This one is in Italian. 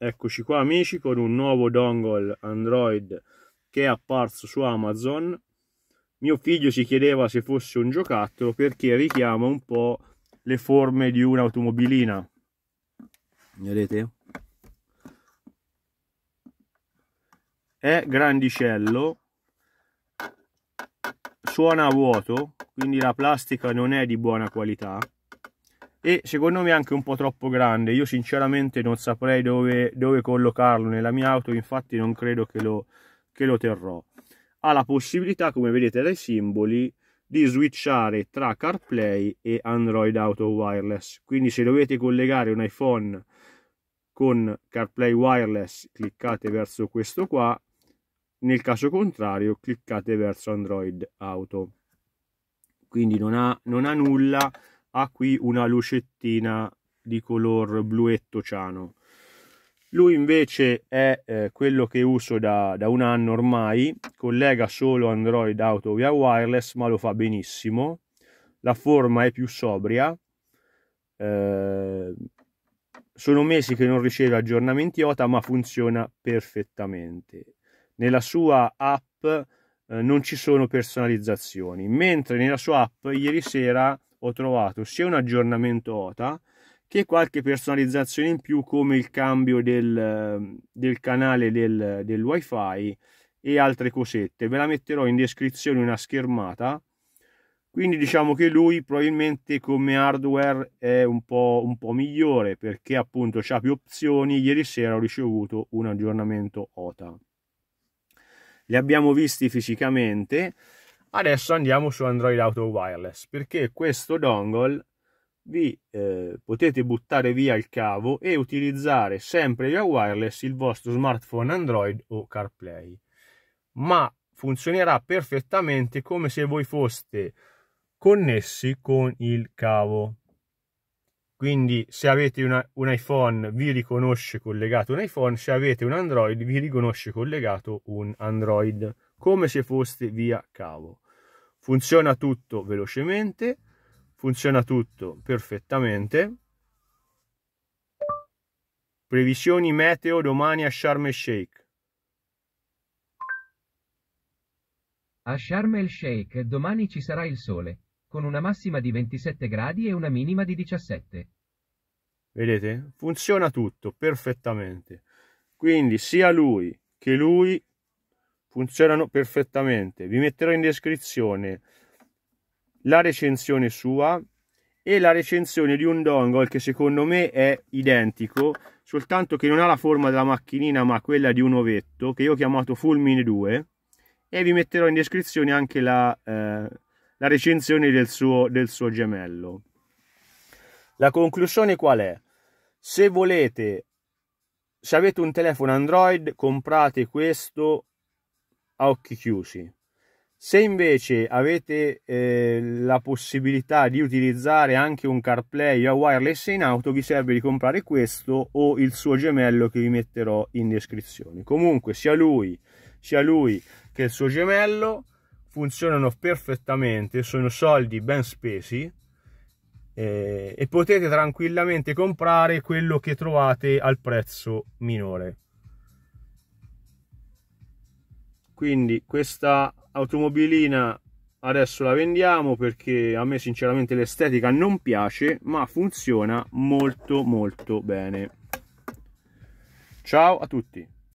Eccoci qua amici con un nuovo dongle Android che è apparso su Amazon. Mio figlio si chiedeva se fosse un giocattolo perché richiama un po' le forme di un'automobilina. Vedete? È grandicello, suona a vuoto, quindi la plastica non è di buona qualità e secondo me è anche un po' troppo grande io sinceramente non saprei dove, dove collocarlo nella mia auto infatti non credo che lo, che lo terrò ha la possibilità come vedete dai simboli di switchare tra CarPlay e Android Auto Wireless quindi se dovete collegare un iPhone con CarPlay Wireless cliccate verso questo qua nel caso contrario cliccate verso Android Auto quindi non ha, non ha nulla ha qui una lucettina di color bluetto ciano. Lui invece è eh, quello che uso da, da, un anno ormai, collega solo Android Auto via wireless, ma lo fa benissimo. La forma è più sobria. Eh, sono mesi che non riceve aggiornamenti OTA, ma funziona perfettamente. Nella sua app eh, non ci sono personalizzazioni, mentre nella sua app ieri sera ho trovato sia un aggiornamento OTA che qualche personalizzazione in più come il cambio del, del canale del, del wifi e altre cosette ve la metterò in descrizione una schermata quindi diciamo che lui probabilmente come hardware è un po', un po migliore perché appunto c'ha più opzioni ieri sera ho ricevuto un aggiornamento OTA li abbiamo visti fisicamente Adesso andiamo su Android Auto Wireless perché questo dongle vi eh, potete buttare via il cavo e utilizzare sempre via wireless il vostro smartphone Android o CarPlay. Ma funzionerà perfettamente come se voi foste connessi con il cavo. Quindi se avete una, un iPhone vi riconosce collegato un iPhone, se avete un Android vi riconosce collegato un Android come se foste via cavo. Funziona tutto velocemente, funziona tutto perfettamente. Previsioni meteo domani a Sharm el Sheikh. A Sharm el Sheikh domani ci sarà il sole, con una massima di 27 gradi e una minima di 17. Vedete? Funziona tutto perfettamente. Quindi sia lui che lui funzionano perfettamente. Vi metterò in descrizione la recensione sua e la recensione di un dongle che secondo me è identico, soltanto che non ha la forma della macchinina ma quella di un ovetto che io ho chiamato Fulmine 2 e vi metterò in descrizione anche la, eh, la recensione del suo, del suo gemello. La conclusione qual è? Se volete se avete un telefono Android, comprate questo a occhi chiusi. Se invece avete eh, la possibilità di utilizzare anche un CarPlay a wireless in auto, vi serve di comprare questo o il suo gemello che vi metterò in descrizione. Comunque sia lui, sia lui che il suo gemello funzionano perfettamente, sono soldi ben spesi eh, e potete tranquillamente comprare quello che trovate al prezzo minore. quindi questa automobilina adesso la vendiamo perché a me sinceramente l'estetica non piace ma funziona molto molto bene ciao a tutti